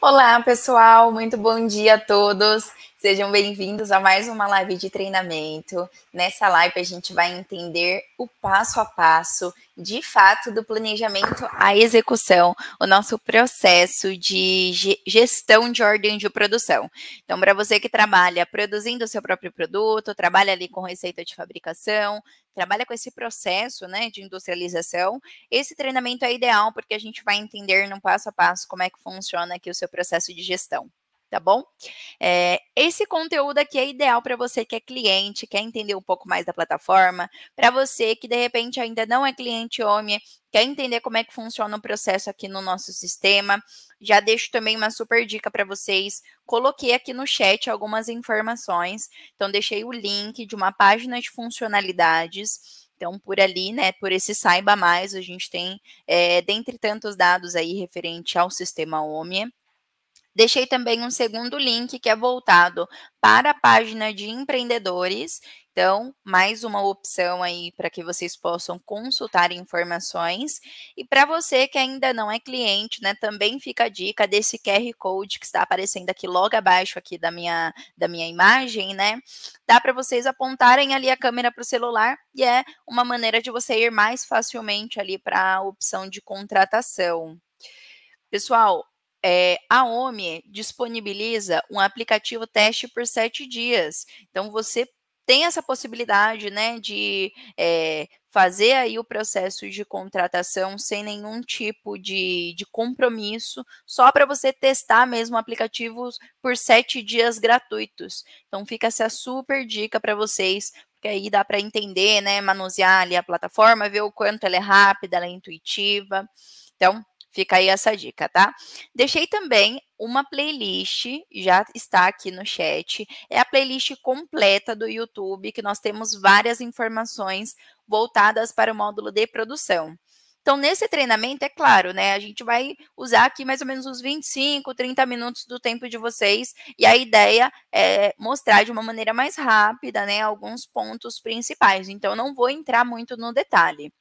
Olá, pessoal, muito bom dia a todos. Sejam bem-vindos a mais uma live de treinamento. Nessa live a gente vai entender o passo a passo, de fato, do planejamento à execução, o nosso processo de gestão de ordem de produção. Então, para você que trabalha produzindo o seu próprio produto, trabalha ali com receita de fabricação, trabalha com esse processo né, de industrialização, esse treinamento é ideal porque a gente vai entender no passo a passo como é que funciona aqui o seu processo de gestão tá bom? É, esse conteúdo aqui é ideal para você que é cliente, quer entender um pouco mais da plataforma, para você que de repente ainda não é cliente homem, quer entender como é que funciona o processo aqui no nosso sistema. Já deixo também uma super dica para vocês. Coloquei aqui no chat algumas informações, então deixei o link de uma página de funcionalidades. Então, por ali, né, por esse Saiba Mais, a gente tem, é, dentre tantos dados aí referente ao sistema OMIA, Deixei também um segundo link que é voltado para a página de empreendedores. Então, mais uma opção aí para que vocês possam consultar informações. E para você que ainda não é cliente, né, também fica a dica desse QR Code que está aparecendo aqui logo abaixo aqui da minha, da minha imagem, né? Dá para vocês apontarem ali a câmera para o celular e é uma maneira de você ir mais facilmente ali para a opção de contratação. Pessoal, é, a OMI disponibiliza um aplicativo teste por sete dias. Então, você tem essa possibilidade, né, de é, fazer aí o processo de contratação sem nenhum tipo de, de compromisso, só para você testar mesmo aplicativos por sete dias gratuitos. Então, fica essa super dica para vocês, porque aí dá para entender, né, manusear ali a plataforma, ver o quanto ela é rápida, ela é intuitiva. Então, Fica aí essa dica, tá? Deixei também uma playlist, já está aqui no chat. É a playlist completa do YouTube, que nós temos várias informações voltadas para o módulo de produção. Então, nesse treinamento, é claro, né? A gente vai usar aqui mais ou menos uns 25, 30 minutos do tempo de vocês. E a ideia é mostrar de uma maneira mais rápida, né? Alguns pontos principais. Então, não vou entrar muito no detalhe.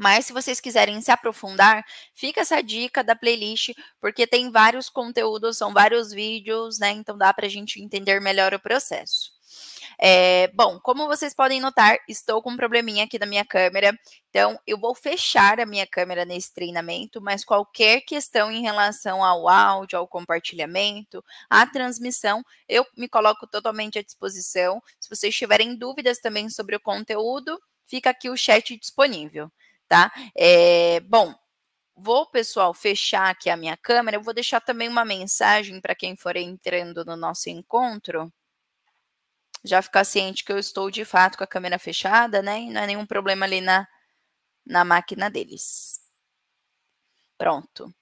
Mas se vocês quiserem se aprofundar, fica essa dica da playlist, porque tem vários conteúdos, são vários vídeos, né? Então dá para a gente entender melhor o processo. É, bom, como vocês podem notar, estou com um probleminha aqui da minha câmera, então eu vou fechar a minha câmera nesse treinamento, mas qualquer questão em relação ao áudio, ao compartilhamento, à transmissão, eu me coloco totalmente à disposição. Se vocês tiverem dúvidas também sobre o conteúdo, fica aqui o chat disponível tá? É, bom, vou, pessoal, fechar aqui a minha câmera. Eu vou deixar também uma mensagem para quem for entrando no nosso encontro. Já ficar ciente que eu estou de fato com a câmera fechada, né? E não é nenhum problema ali na, na máquina deles. Pronto.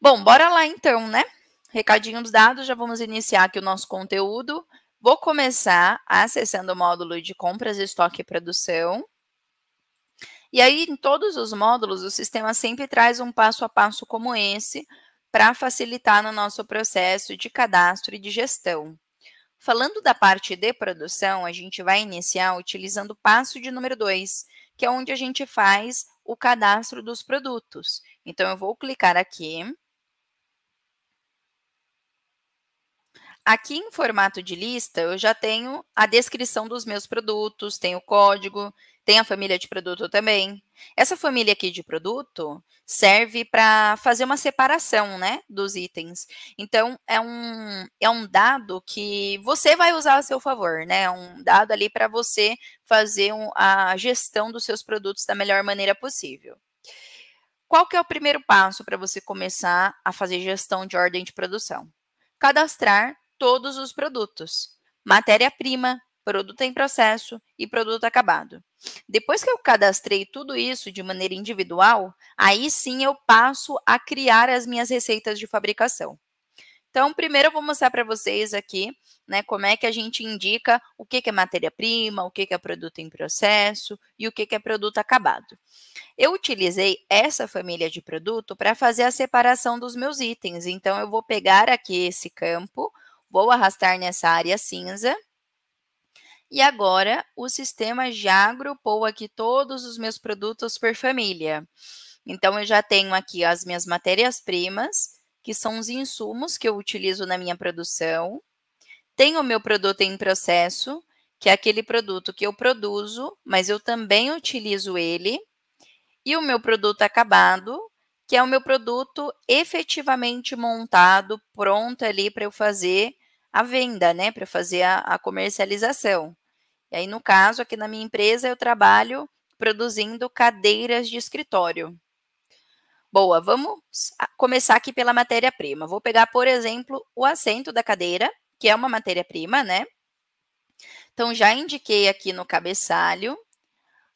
Bom, bora lá então, né? Recadinhos dados, já vamos iniciar aqui o nosso conteúdo. Vou começar acessando o módulo de compras, estoque e produção. E aí, em todos os módulos, o sistema sempre traz um passo a passo como esse para facilitar no nosso processo de cadastro e de gestão. Falando da parte de produção, a gente vai iniciar utilizando o passo de número 2, que é onde a gente faz o cadastro dos produtos. Então, eu vou clicar aqui. Aqui em formato de lista, eu já tenho a descrição dos meus produtos, tenho o código, tem a família de produto também. Essa família aqui de produto serve para fazer uma separação, né, dos itens. Então, é um, é um dado que você vai usar a seu favor, né? É um dado ali para você fazer um, a gestão dos seus produtos da melhor maneira possível. Qual que é o primeiro passo para você começar a fazer gestão de ordem de produção? Cadastrar todos os produtos. Matéria-prima, produto em processo e produto acabado. Depois que eu cadastrei tudo isso de maneira individual, aí sim eu passo a criar as minhas receitas de fabricação. Então, primeiro eu vou mostrar para vocês aqui, né, como é que a gente indica o que, que é matéria-prima, o que, que é produto em processo e o que, que é produto acabado. Eu utilizei essa família de produto para fazer a separação dos meus itens. Então, eu vou pegar aqui esse campo, vou arrastar nessa área cinza e agora o sistema já agrupou aqui todos os meus produtos por família. Então, eu já tenho aqui as minhas matérias-primas, que são os insumos que eu utilizo na minha produção. Tenho o meu produto em processo, que é aquele produto que eu produzo, mas eu também utilizo ele. E o meu produto acabado, que é o meu produto efetivamente montado, pronto ali para eu fazer a venda, né, para fazer a, a comercialização. E aí, no caso, aqui na minha empresa, eu trabalho produzindo cadeiras de escritório. Boa, vamos começar aqui pela matéria-prima. Vou pegar, por exemplo, o assento da cadeira, que é uma matéria-prima, né? Então, já indiquei aqui no cabeçalho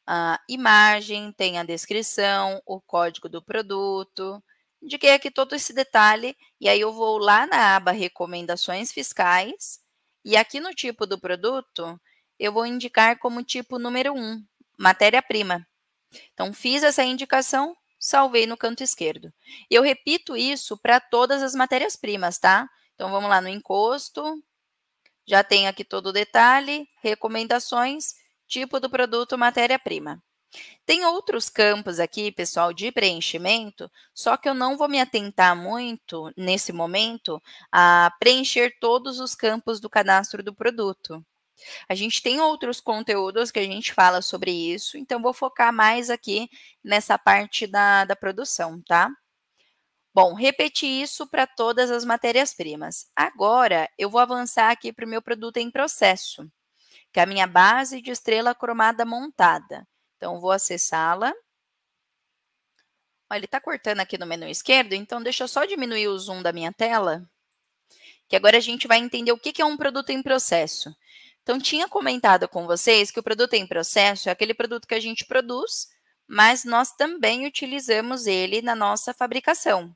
a imagem, tem a descrição, o código do produto, Indiquei aqui todo esse detalhe, e aí eu vou lá na aba Recomendações Fiscais, e aqui no tipo do produto, eu vou indicar como tipo número 1, matéria-prima. Então, fiz essa indicação, salvei no canto esquerdo. Eu repito isso para todas as matérias-primas, tá? Então, vamos lá no encosto, já tem aqui todo o detalhe, recomendações, tipo do produto, matéria-prima. Tem outros campos aqui, pessoal, de preenchimento, só que eu não vou me atentar muito nesse momento a preencher todos os campos do cadastro do produto. A gente tem outros conteúdos que a gente fala sobre isso, então vou focar mais aqui nessa parte da, da produção, tá? Bom, repeti isso para todas as matérias-primas. Agora, eu vou avançar aqui para o meu produto em processo, que é a minha base de estrela cromada montada. Então, vou acessá-la. Ele está cortando aqui no menu esquerdo, então deixa eu só diminuir o zoom da minha tela, que agora a gente vai entender o que é um produto em processo. Então, tinha comentado com vocês que o produto em processo é aquele produto que a gente produz, mas nós também utilizamos ele na nossa fabricação.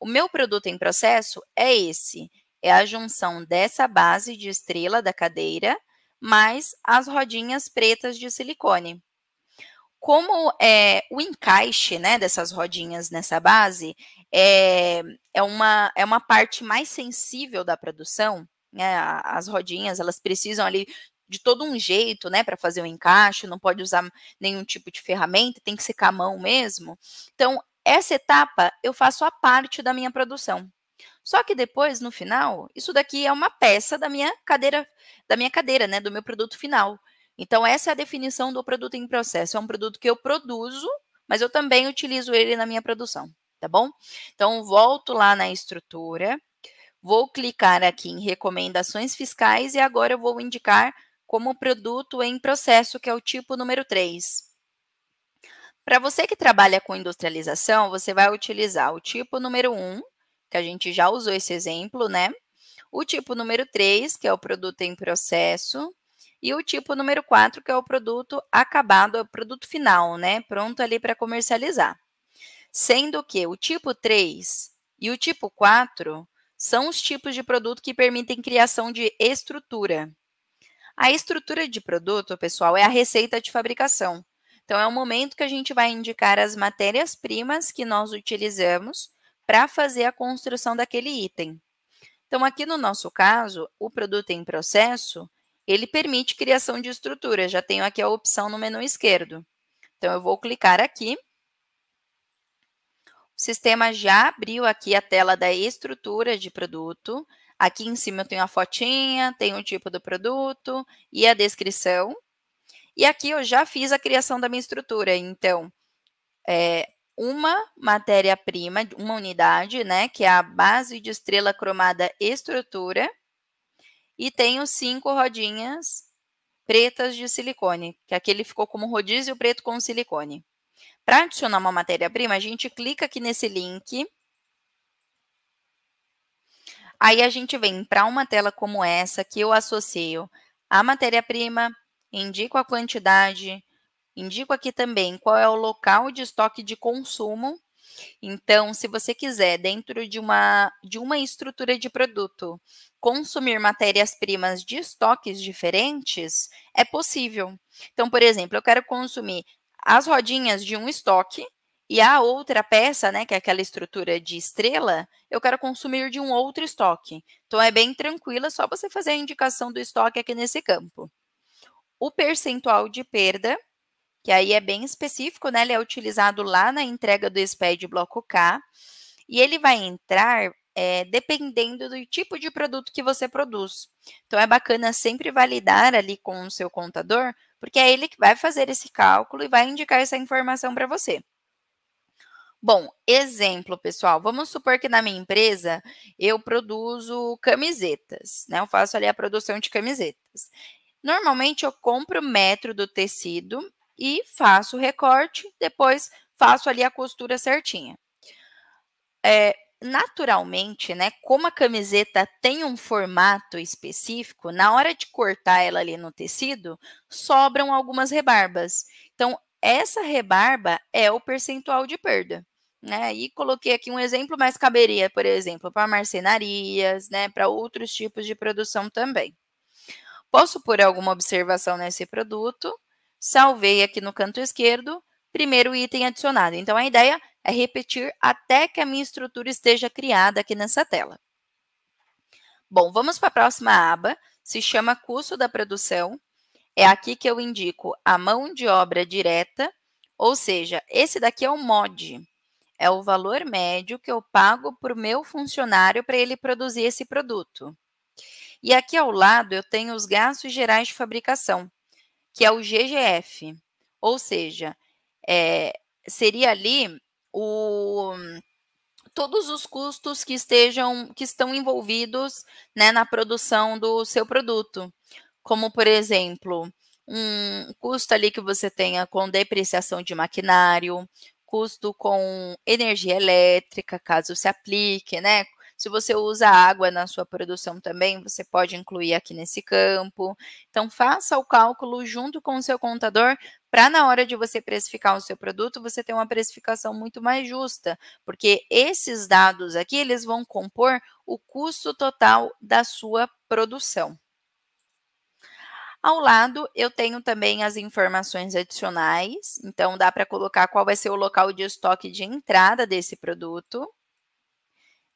O meu produto em processo é esse, é a junção dessa base de estrela da cadeira mais as rodinhas pretas de silicone como é, o encaixe né, dessas rodinhas nessa base é, é, uma, é uma parte mais sensível da produção, né, as rodinhas elas precisam ali de todo um jeito, né, para fazer o encaixe, não pode usar nenhum tipo de ferramenta, tem que secar a mão mesmo. Então, essa etapa eu faço a parte da minha produção. Só que depois, no final, isso daqui é uma peça da minha cadeira, da minha cadeira, né, do meu produto final. Então, essa é a definição do produto em processo. É um produto que eu produzo, mas eu também utilizo ele na minha produção, tá bom? Então, volto lá na estrutura, vou clicar aqui em recomendações fiscais e agora eu vou indicar como produto em processo, que é o tipo número 3. Para você que trabalha com industrialização, você vai utilizar o tipo número 1, que a gente já usou esse exemplo, né? O tipo número 3, que é o produto em processo, e o tipo número 4, que é o produto acabado, é o produto final, né? Pronto ali para comercializar. Sendo que o tipo 3 e o tipo 4 são os tipos de produto que permitem criação de estrutura. A estrutura de produto, pessoal, é a receita de fabricação. Então, é o momento que a gente vai indicar as matérias-primas que nós utilizamos para fazer a construção daquele item. Então, aqui no nosso caso, o produto em processo ele permite criação de estrutura. Já tenho aqui a opção no menu esquerdo. Então, eu vou clicar aqui. O sistema já abriu aqui a tela da estrutura de produto. Aqui em cima eu tenho a fotinha, tenho o tipo do produto e a descrição. E aqui eu já fiz a criação da minha estrutura. Então, é uma matéria-prima, uma unidade, né, que é a base de estrela cromada estrutura e tenho cinco rodinhas pretas de silicone, que aqui ele ficou como rodízio preto com silicone. Para adicionar uma matéria-prima, a gente clica aqui nesse link. Aí a gente vem para uma tela como essa, que eu associo a matéria-prima, indico a quantidade, indico aqui também qual é o local de estoque de consumo então, se você quiser, dentro de uma, de uma estrutura de produto, consumir matérias-primas de estoques diferentes, é possível. Então, por exemplo, eu quero consumir as rodinhas de um estoque e a outra peça, né, que é aquela estrutura de estrela, eu quero consumir de um outro estoque. Então, é bem tranquila, é só você fazer a indicação do estoque aqui nesse campo. O percentual de perda que aí é bem específico, né? Ele é utilizado lá na entrega do SPED bloco K, e ele vai entrar é, dependendo do tipo de produto que você produz. Então é bacana sempre validar ali com o seu contador, porque é ele que vai fazer esse cálculo e vai indicar essa informação para você. Bom, exemplo, pessoal, vamos supor que na minha empresa eu produzo camisetas, né? Eu faço ali a produção de camisetas. Normalmente eu compro o metro do tecido e faço o recorte, depois faço ali a costura certinha. É, naturalmente, né, como a camiseta tem um formato específico, na hora de cortar ela ali no tecido, sobram algumas rebarbas. Então, essa rebarba é o percentual de perda. Né? E coloquei aqui um exemplo, mas caberia, por exemplo, para marcenarias, né, para outros tipos de produção também. Posso pôr alguma observação nesse produto, salvei aqui no canto esquerdo, primeiro item adicionado. Então, a ideia é repetir até que a minha estrutura esteja criada aqui nessa tela. Bom, vamos para a próxima aba, se chama Custo da Produção. É aqui que eu indico a mão de obra direta, ou seja, esse daqui é o mod, é o valor médio que eu pago para o meu funcionário para ele produzir esse produto. E aqui ao lado eu tenho os gastos gerais de fabricação, que é o GGF. Ou seja, é, seria ali o todos os custos que estejam que estão envolvidos né, na produção do seu produto, como por exemplo um custo ali que você tenha com depreciação de maquinário, custo com energia elétrica, caso se aplique, né? Se você usa água na sua produção também, você pode incluir aqui nesse campo. Então, faça o cálculo junto com o seu contador para na hora de você precificar o seu produto, você ter uma precificação muito mais justa, porque esses dados aqui, eles vão compor o custo total da sua produção. Ao lado, eu tenho também as informações adicionais, então dá para colocar qual vai ser o local de estoque de entrada desse produto.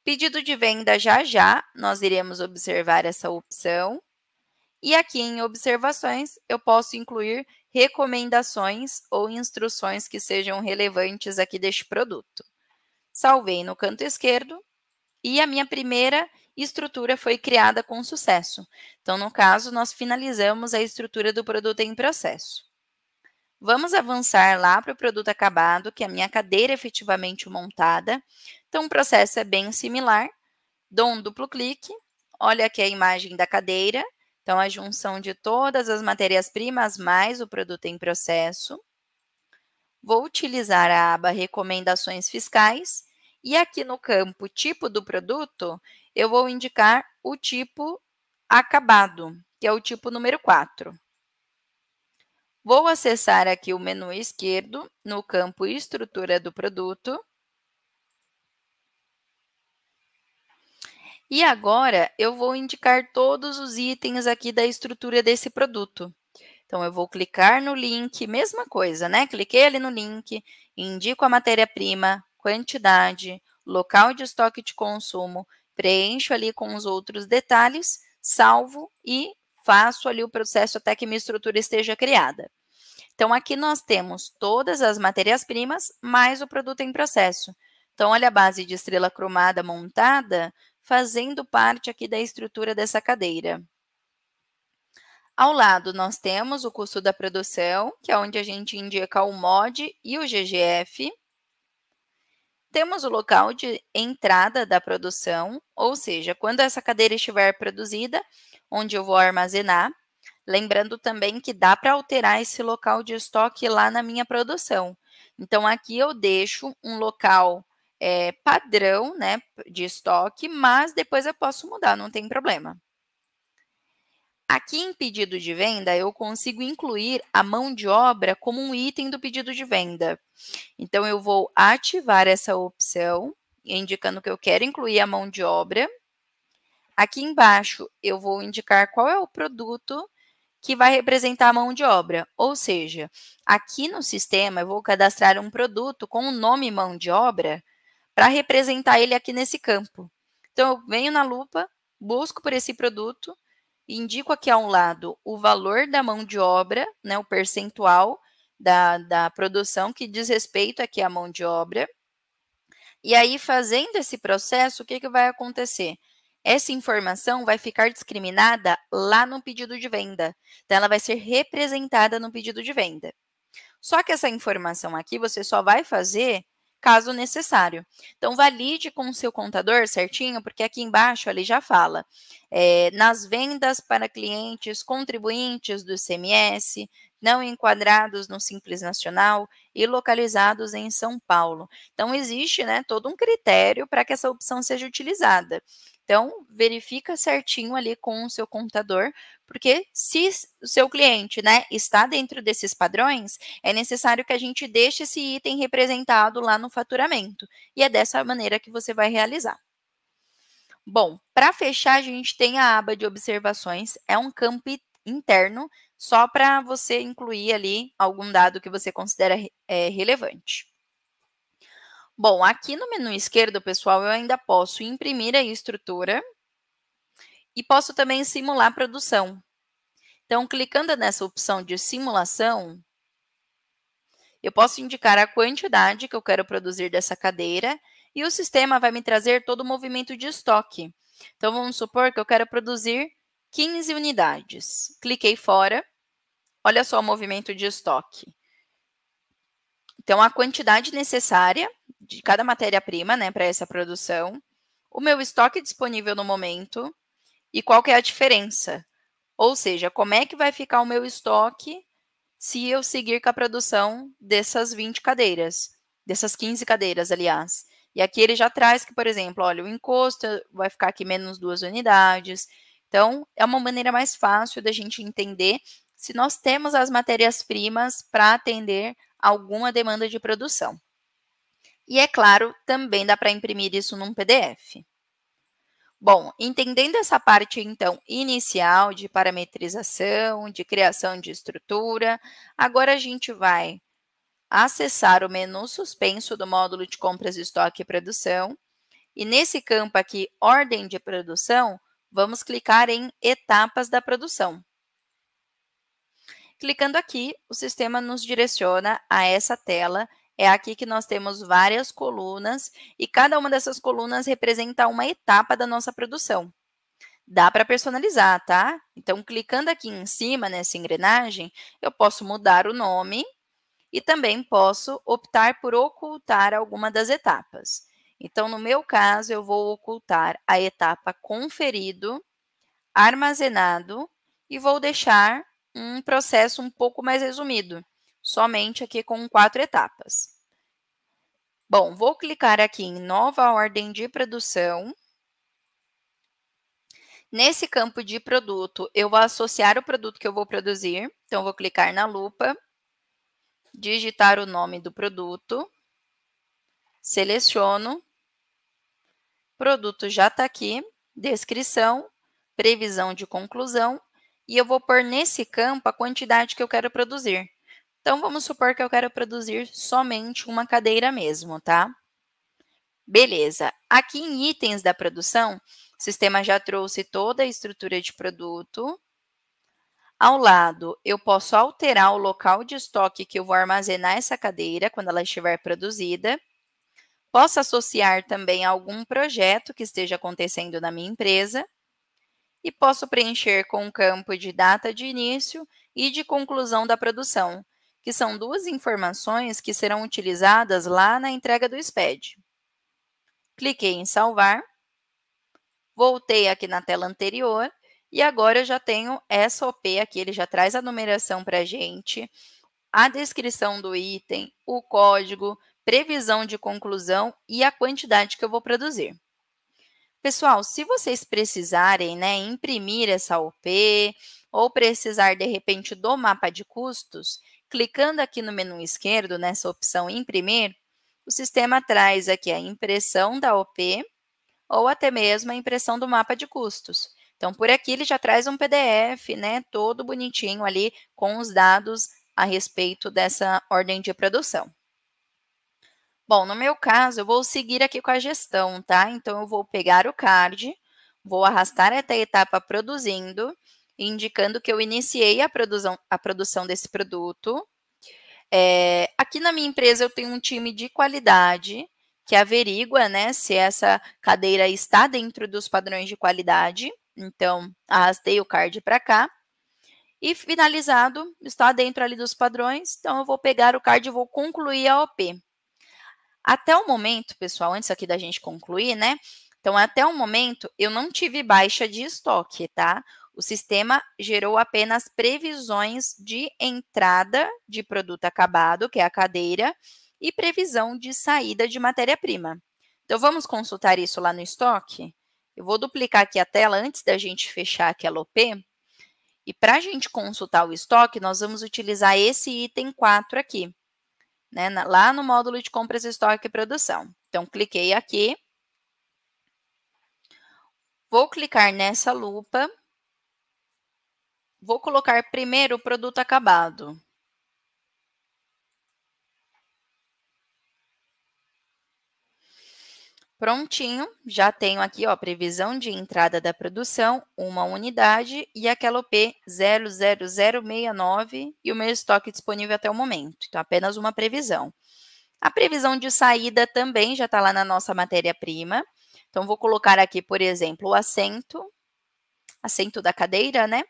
Pedido de venda já já, nós iremos observar essa opção. E aqui em observações, eu posso incluir recomendações ou instruções que sejam relevantes aqui deste produto. Salvei no canto esquerdo e a minha primeira estrutura foi criada com sucesso. Então, no caso, nós finalizamos a estrutura do produto em processo. Vamos avançar lá para o produto acabado, que é a minha cadeira é efetivamente montada. Então, o processo é bem similar. Dou um duplo clique, olha aqui a imagem da cadeira. Então, a junção de todas as matérias-primas mais o produto em processo. Vou utilizar a aba Recomendações Fiscais. E aqui no campo Tipo do Produto, eu vou indicar o tipo Acabado, que é o tipo número 4. Vou acessar aqui o menu esquerdo, no campo Estrutura do Produto. E agora eu vou indicar todos os itens aqui da estrutura desse produto. Então, eu vou clicar no link, mesma coisa, né? Cliquei ali no link, indico a matéria-prima, quantidade, local de estoque de consumo, preencho ali com os outros detalhes, salvo e faço ali o processo até que minha estrutura esteja criada. Então, aqui nós temos todas as matérias-primas mais o produto em processo. Então, olha a base de estrela cromada montada, fazendo parte aqui da estrutura dessa cadeira. Ao lado, nós temos o custo da produção, que é onde a gente indica o MOD e o GGF. Temos o local de entrada da produção, ou seja, quando essa cadeira estiver produzida, onde eu vou armazenar. Lembrando também que dá para alterar esse local de estoque lá na minha produção. Então, aqui eu deixo um local é, padrão né, de estoque, mas depois eu posso mudar, não tem problema. Aqui em pedido de venda, eu consigo incluir a mão de obra como um item do pedido de venda. Então, eu vou ativar essa opção, indicando que eu quero incluir a mão de obra. Aqui embaixo, eu vou indicar qual é o produto que vai representar a mão de obra. Ou seja, aqui no sistema, eu vou cadastrar um produto com o nome mão de obra, para representar ele aqui nesse campo. Então, eu venho na lupa, busco por esse produto, indico aqui a um lado o valor da mão de obra, né, o percentual da, da produção que diz respeito aqui à mão de obra. E aí, fazendo esse processo, o que, que vai acontecer? Essa informação vai ficar discriminada lá no pedido de venda. Então, ela vai ser representada no pedido de venda. Só que essa informação aqui você só vai fazer caso necessário. Então, valide com o seu contador certinho, porque aqui embaixo ele já fala. É, nas vendas para clientes contribuintes do ICMS, não enquadrados no Simples Nacional e localizados em São Paulo. Então, existe né, todo um critério para que essa opção seja utilizada. Então, verifica certinho ali com o seu contador porque se o seu cliente né, está dentro desses padrões, é necessário que a gente deixe esse item representado lá no faturamento. E é dessa maneira que você vai realizar. Bom, para fechar, a gente tem a aba de observações. É um campo interno, só para você incluir ali algum dado que você considera é, relevante. Bom, aqui no menu esquerdo, pessoal, eu ainda posso imprimir a estrutura e posso também simular produção. Então, clicando nessa opção de simulação, eu posso indicar a quantidade que eu quero produzir dessa cadeira e o sistema vai me trazer todo o movimento de estoque. Então, vamos supor que eu quero produzir 15 unidades. Cliquei fora, olha só o movimento de estoque. Então, a quantidade necessária de cada matéria-prima né, para essa produção, o meu estoque disponível no momento e qual que é a diferença. Ou seja, como é que vai ficar o meu estoque se eu seguir com a produção dessas 20 cadeiras, dessas 15 cadeiras, aliás. E aqui ele já traz que, por exemplo, olha, o encosto vai ficar aqui menos duas unidades. Então, é uma maneira mais fácil da gente entender se nós temos as matérias-primas para atender alguma demanda de produção. E é claro, também dá para imprimir isso num PDF. Bom, entendendo essa parte, então, inicial de parametrização, de criação de estrutura, agora a gente vai acessar o menu suspenso do módulo de compras, estoque e produção. E nesse campo aqui, ordem de produção, vamos clicar em etapas da produção. Clicando aqui, o sistema nos direciona a essa tela é aqui que nós temos várias colunas e cada uma dessas colunas representa uma etapa da nossa produção. Dá para personalizar, tá? Então, clicando aqui em cima nessa engrenagem, eu posso mudar o nome e também posso optar por ocultar alguma das etapas. Então, no meu caso, eu vou ocultar a etapa conferido, armazenado e vou deixar um processo um pouco mais resumido somente aqui com quatro etapas. Bom, vou clicar aqui em nova ordem de produção. Nesse campo de produto, eu vou associar o produto que eu vou produzir. Então, vou clicar na lupa, digitar o nome do produto, seleciono, produto já está aqui, descrição, previsão de conclusão, e eu vou pôr nesse campo a quantidade que eu quero produzir. Então, vamos supor que eu quero produzir somente uma cadeira mesmo, tá? Beleza. Aqui em itens da produção, o sistema já trouxe toda a estrutura de produto. Ao lado, eu posso alterar o local de estoque que eu vou armazenar essa cadeira quando ela estiver produzida. Posso associar também algum projeto que esteja acontecendo na minha empresa. E posso preencher com o campo de data de início e de conclusão da produção, que são duas informações que serão utilizadas lá na entrega do SPED. Cliquei em salvar, voltei aqui na tela anterior e agora eu já tenho SOP aqui, ele já traz a numeração para a gente, a descrição do item, o código, previsão de conclusão e a quantidade que eu vou produzir. Pessoal, se vocês precisarem né, imprimir essa OP ou precisar, de repente, do mapa de custos, Clicando aqui no menu esquerdo, nessa opção imprimir, o sistema traz aqui a impressão da OP ou até mesmo a impressão do mapa de custos. Então, por aqui ele já traz um PDF, né, todo bonitinho ali com os dados a respeito dessa ordem de produção. Bom, no meu caso, eu vou seguir aqui com a gestão, tá? Então, eu vou pegar o card, vou arrastar até a etapa produzindo indicando que eu iniciei a produção, a produção desse produto. É, aqui na minha empresa eu tenho um time de qualidade que averigua né, se essa cadeira está dentro dos padrões de qualidade. Então, arrastei o card para cá. E finalizado, está dentro ali dos padrões, então eu vou pegar o card e vou concluir a OP. Até o momento, pessoal, antes aqui da gente concluir, né? Então, até o momento, eu não tive baixa de estoque, tá? O sistema gerou apenas previsões de entrada de produto acabado, que é a cadeira, e previsão de saída de matéria-prima. Então, vamos consultar isso lá no estoque? Eu vou duplicar aqui a tela antes da gente fechar aquela OP. E para a gente consultar o estoque, nós vamos utilizar esse item 4 aqui, né, lá no módulo de compras, estoque e produção. Então, cliquei aqui. Vou clicar nessa lupa Vou colocar primeiro o produto acabado. Prontinho, já tenho aqui ó, previsão de entrada da produção, uma unidade e aquela OP 00069 e o meu estoque disponível até o momento. Então, apenas uma previsão. A previsão de saída também já está lá na nossa matéria-prima. Então, vou colocar aqui, por exemplo, o assento, assento da cadeira, né?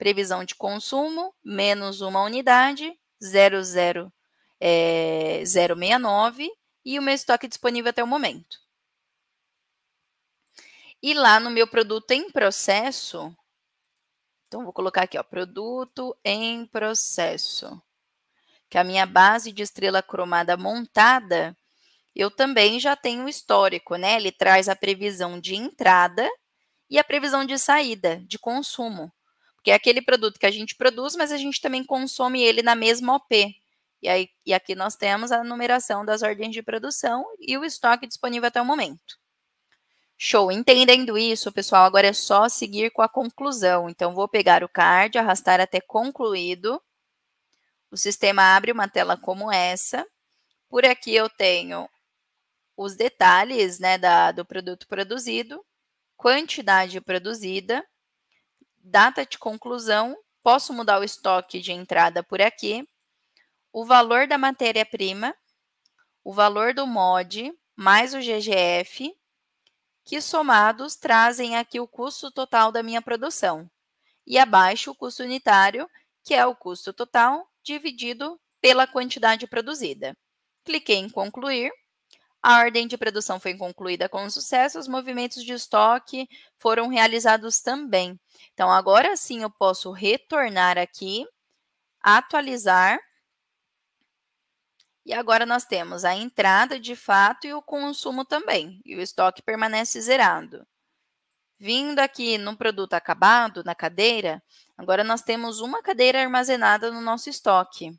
previsão de consumo, menos uma unidade, 00, é, e o meu estoque disponível até o momento. E lá no meu produto em processo, então vou colocar aqui, ó, produto em processo, que é a minha base de estrela cromada montada, eu também já tenho o histórico, né? Ele traz a previsão de entrada e a previsão de saída, de consumo. Porque é aquele produto que a gente produz, mas a gente também consome ele na mesma OP. E, aí, e aqui nós temos a numeração das ordens de produção e o estoque disponível até o momento. Show, entendendo isso, pessoal, agora é só seguir com a conclusão. Então, vou pegar o card, arrastar até concluído. O sistema abre uma tela como essa. Por aqui eu tenho os detalhes né, da, do produto produzido, quantidade produzida, data de conclusão, posso mudar o estoque de entrada por aqui, o valor da matéria-prima, o valor do mod, mais o GGF, que somados trazem aqui o custo total da minha produção. E abaixo o custo unitário, que é o custo total dividido pela quantidade produzida. Cliquei em concluir a ordem de produção foi concluída com sucesso, os movimentos de estoque foram realizados também. Então, agora sim eu posso retornar aqui, atualizar. E agora nós temos a entrada de fato e o consumo também. E o estoque permanece zerado. Vindo aqui no produto acabado, na cadeira, agora nós temos uma cadeira armazenada no nosso estoque.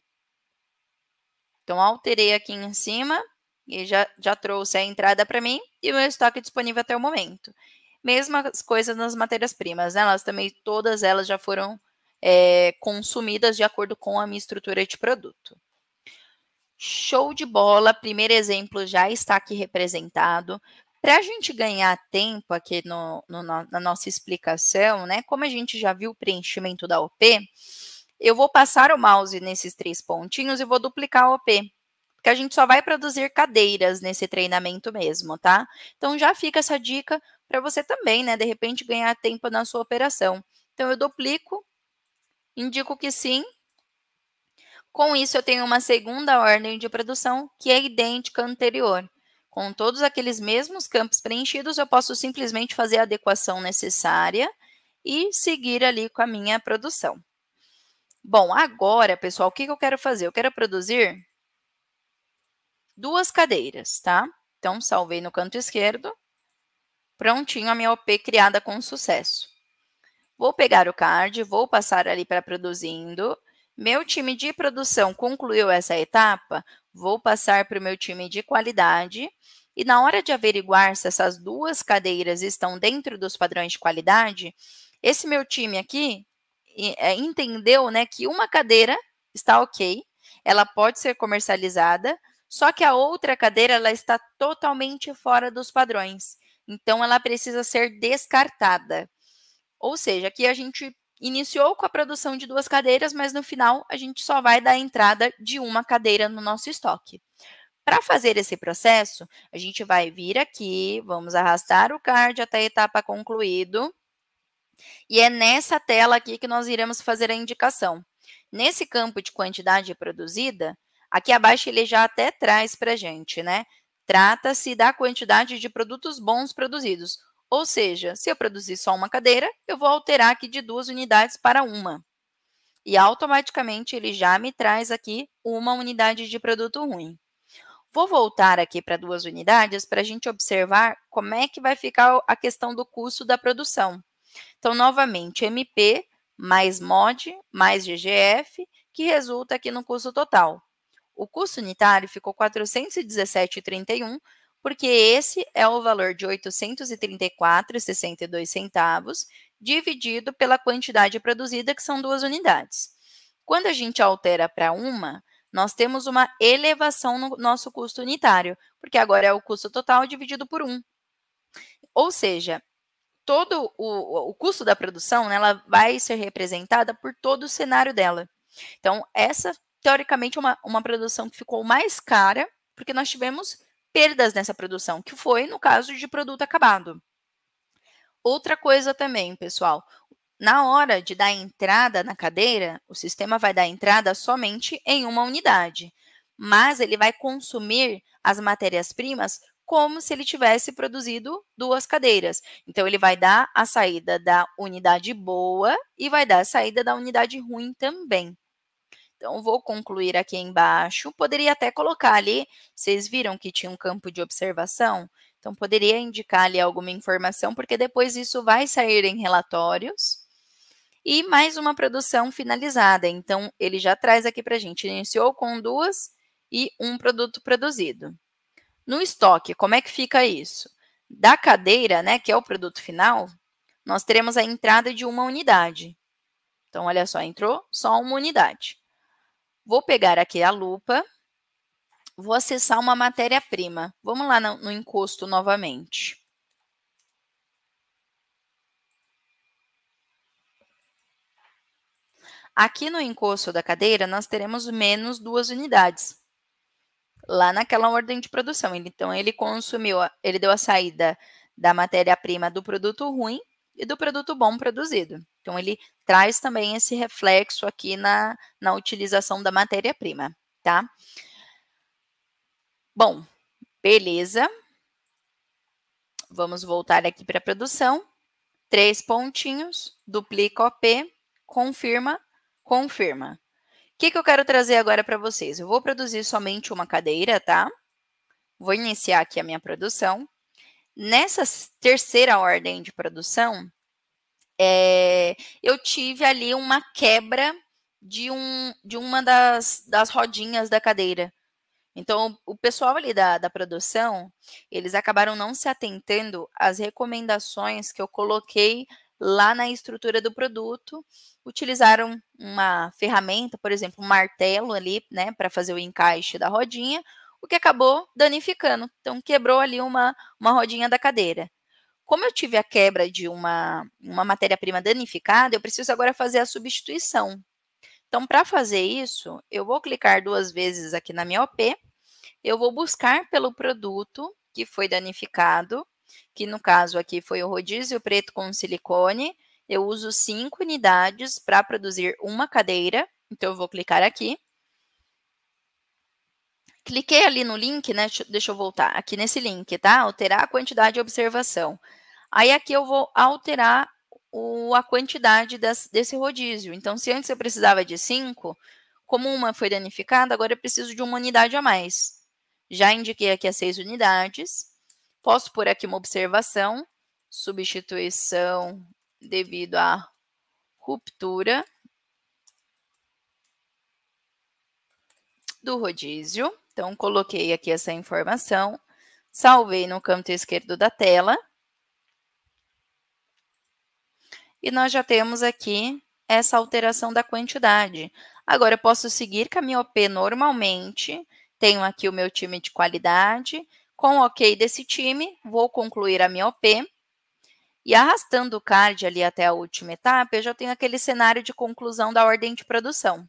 Então, alterei aqui em cima e já, já trouxe a entrada para mim e o meu estoque disponível até o momento. Mesmas coisas nas matérias-primas, né? Elas também, todas elas já foram é, consumidas de acordo com a minha estrutura de produto. Show de bola, primeiro exemplo já está aqui representado. Para a gente ganhar tempo aqui no, no, na nossa explicação, né? Como a gente já viu o preenchimento da OP, eu vou passar o mouse nesses três pontinhos e vou duplicar a OP porque a gente só vai produzir cadeiras nesse treinamento mesmo, tá? Então já fica essa dica para você também, né, de repente ganhar tempo na sua operação. Então eu duplico, indico que sim. Com isso eu tenho uma segunda ordem de produção que é idêntica à anterior. Com todos aqueles mesmos campos preenchidos, eu posso simplesmente fazer a adequação necessária e seguir ali com a minha produção. Bom, agora, pessoal, o que eu quero fazer? Eu quero produzir duas cadeiras, tá? Então, salvei no canto esquerdo. Prontinho a minha OP criada com sucesso. Vou pegar o card, vou passar ali para produzindo. Meu time de produção concluiu essa etapa, vou passar para o meu time de qualidade. E na hora de averiguar se essas duas cadeiras estão dentro dos padrões de qualidade, esse meu time aqui é, entendeu né, que uma cadeira está ok, ela pode ser comercializada, só que a outra cadeira ela está totalmente fora dos padrões. Então ela precisa ser descartada. Ou seja, aqui a gente iniciou com a produção de duas cadeiras, mas no final a gente só vai dar a entrada de uma cadeira no nosso estoque. Para fazer esse processo, a gente vai vir aqui, vamos arrastar o card até a etapa concluído. E é nessa tela aqui que nós iremos fazer a indicação. Nesse campo de quantidade produzida, Aqui abaixo ele já até traz para gente, né? Trata-se da quantidade de produtos bons produzidos. Ou seja, se eu produzir só uma cadeira, eu vou alterar aqui de duas unidades para uma. E automaticamente ele já me traz aqui uma unidade de produto ruim. Vou voltar aqui para duas unidades para a gente observar como é que vai ficar a questão do custo da produção. Então, novamente, MP mais mod mais GGF, que resulta aqui no custo total. O custo unitário ficou 417,31, porque esse é o valor de 834,62 centavos dividido pela quantidade produzida, que são duas unidades. Quando a gente altera para uma, nós temos uma elevação no nosso custo unitário, porque agora é o custo total dividido por um. Ou seja, todo o, o custo da produção, né, ela vai ser representada por todo o cenário dela. Então, essa teoricamente, uma, uma produção que ficou mais cara, porque nós tivemos perdas nessa produção, que foi no caso de produto acabado. Outra coisa também, pessoal, na hora de dar entrada na cadeira, o sistema vai dar entrada somente em uma unidade, mas ele vai consumir as matérias-primas como se ele tivesse produzido duas cadeiras. Então, ele vai dar a saída da unidade boa e vai dar a saída da unidade ruim também. Então, vou concluir aqui embaixo. Poderia até colocar ali, vocês viram que tinha um campo de observação? Então, poderia indicar ali alguma informação, porque depois isso vai sair em relatórios. E mais uma produção finalizada. Então, ele já traz aqui para a gente. Iniciou com duas e um produto produzido. No estoque, como é que fica isso? Da cadeira, né, que é o produto final, nós teremos a entrada de uma unidade. Então, olha só, entrou só uma unidade. Vou pegar aqui a lupa, vou acessar uma matéria-prima. Vamos lá no, no encosto novamente. Aqui no encosto da cadeira, nós teremos menos duas unidades. Lá naquela ordem de produção. Então, ele consumiu, ele deu a saída da matéria-prima do produto ruim e do produto bom produzido. Então, ele traz também esse reflexo aqui na, na utilização da matéria-prima, tá? Bom, beleza. Vamos voltar aqui para a produção. Três pontinhos, duplica OP, confirma, confirma. O que, que eu quero trazer agora para vocês? Eu vou produzir somente uma cadeira, tá? Vou iniciar aqui a minha produção. Nessa terceira ordem de produção, é, eu tive ali uma quebra de, um, de uma das, das rodinhas da cadeira. Então, o pessoal ali da, da produção, eles acabaram não se atentando às recomendações que eu coloquei lá na estrutura do produto, utilizaram uma ferramenta, por exemplo, um martelo ali, né, para fazer o encaixe da rodinha, o que acabou danificando. Então, quebrou ali uma, uma rodinha da cadeira. Como eu tive a quebra de uma, uma matéria-prima danificada, eu preciso agora fazer a substituição. Então, para fazer isso, eu vou clicar duas vezes aqui na minha OP, eu vou buscar pelo produto que foi danificado, que no caso aqui foi o rodízio preto com silicone, eu uso cinco unidades para produzir uma cadeira, então eu vou clicar aqui. Cliquei ali no link, né? Deixa eu voltar aqui nesse link, tá? Alterar a quantidade de observação. Aí aqui eu vou alterar o, a quantidade desse rodízio. Então, se antes eu precisava de 5, como uma foi danificada, agora eu preciso de uma unidade a mais. Já indiquei aqui as seis unidades. Posso pôr aqui uma observação, substituição devido à ruptura do rodízio. Então, coloquei aqui essa informação, salvei no canto esquerdo da tela. e nós já temos aqui essa alteração da quantidade. Agora, eu posso seguir com a minha OP normalmente, tenho aqui o meu time de qualidade, com o OK desse time, vou concluir a minha OP, e arrastando o card ali até a última etapa, eu já tenho aquele cenário de conclusão da ordem de produção.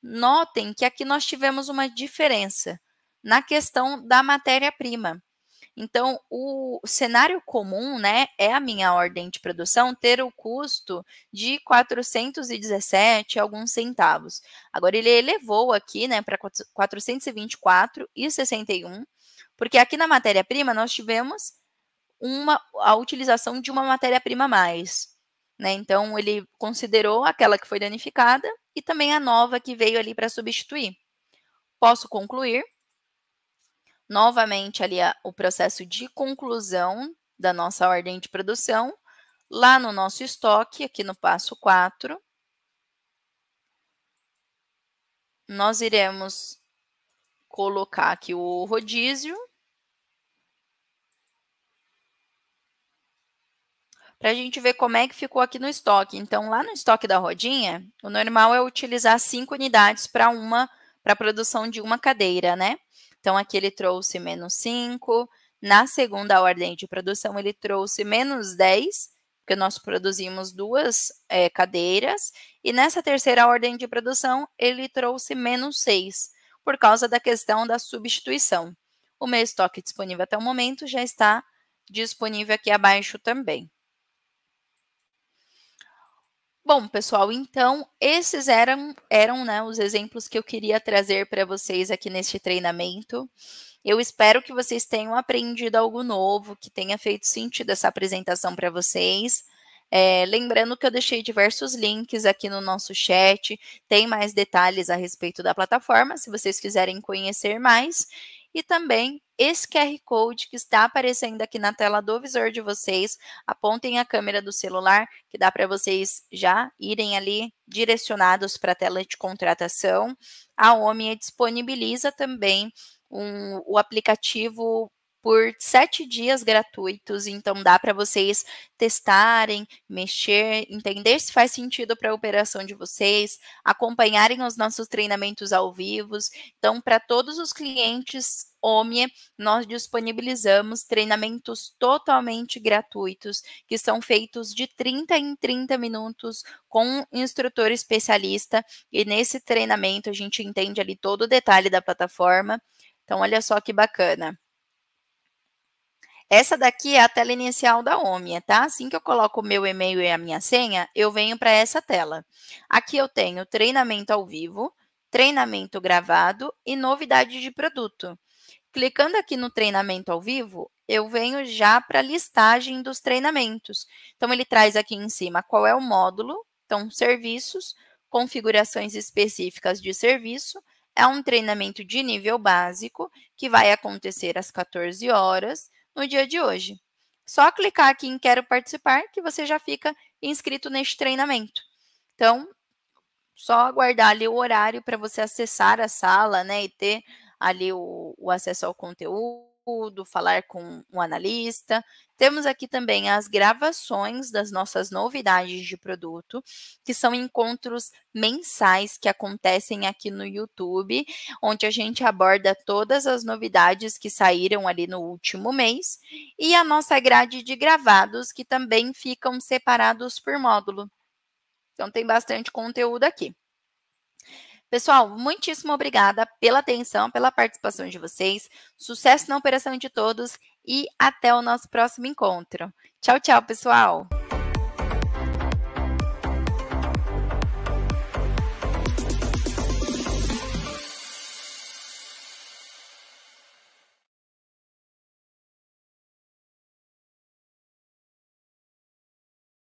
Notem que aqui nós tivemos uma diferença na questão da matéria-prima. Então, o cenário comum, né, é a minha ordem de produção ter o custo de 417 alguns centavos. Agora ele elevou aqui, né, para 424,61, porque aqui na matéria-prima nós tivemos uma a utilização de uma matéria-prima a mais, né? Então ele considerou aquela que foi danificada e também a nova que veio ali para substituir. Posso concluir novamente ali a, o processo de conclusão da nossa ordem de produção, lá no nosso estoque, aqui no passo 4, nós iremos colocar aqui o rodízio, para a gente ver como é que ficou aqui no estoque. Então, lá no estoque da rodinha, o normal é utilizar cinco unidades para uma, para a produção de uma cadeira, né? Então, aqui ele trouxe menos 5. Na segunda ordem de produção, ele trouxe menos 10, porque nós produzimos duas é, cadeiras. E nessa terceira ordem de produção, ele trouxe menos 6, por causa da questão da substituição. O meu estoque disponível até o momento já está disponível aqui abaixo também. Bom, pessoal, então esses eram, eram né, os exemplos que eu queria trazer para vocês aqui neste treinamento. Eu espero que vocês tenham aprendido algo novo, que tenha feito sentido essa apresentação para vocês. É, lembrando que eu deixei diversos links aqui no nosso chat, tem mais detalhes a respeito da plataforma, se vocês quiserem conhecer mais. E também esse QR Code que está aparecendo aqui na tela do visor de vocês. Apontem a câmera do celular, que dá para vocês já irem ali direcionados para a tela de contratação. A OMI disponibiliza também um, o aplicativo por sete dias gratuitos, então dá para vocês testarem, mexer, entender se faz sentido para a operação de vocês, acompanharem os nossos treinamentos ao vivo. Então, para todos os clientes OMIE, nós disponibilizamos treinamentos totalmente gratuitos, que são feitos de 30 em 30 minutos com um instrutor especialista. E nesse treinamento a gente entende ali todo o detalhe da plataforma. Então, olha só que bacana. Essa daqui é a tela inicial da Omnia, tá? Assim que eu coloco o meu e-mail e a minha senha, eu venho para essa tela. Aqui eu tenho treinamento ao vivo, treinamento gravado e novidade de produto. Clicando aqui no treinamento ao vivo, eu venho já para a listagem dos treinamentos. Então, ele traz aqui em cima qual é o módulo, então, serviços, configurações específicas de serviço, é um treinamento de nível básico que vai acontecer às 14 horas no dia de hoje. Só clicar aqui em quero participar que você já fica inscrito neste treinamento. Então, só aguardar ali o horário para você acessar a sala, né, e ter ali o, o acesso ao conteúdo, falar com um analista. Temos aqui também as gravações das nossas novidades de produto, que são encontros mensais que acontecem aqui no YouTube, onde a gente aborda todas as novidades que saíram ali no último mês, e a nossa grade de gravados, que também ficam separados por módulo. Então, tem bastante conteúdo aqui. Pessoal, muitíssimo obrigada pela atenção, pela participação de vocês. Sucesso na operação de todos e até o nosso próximo encontro. Tchau, tchau, pessoal!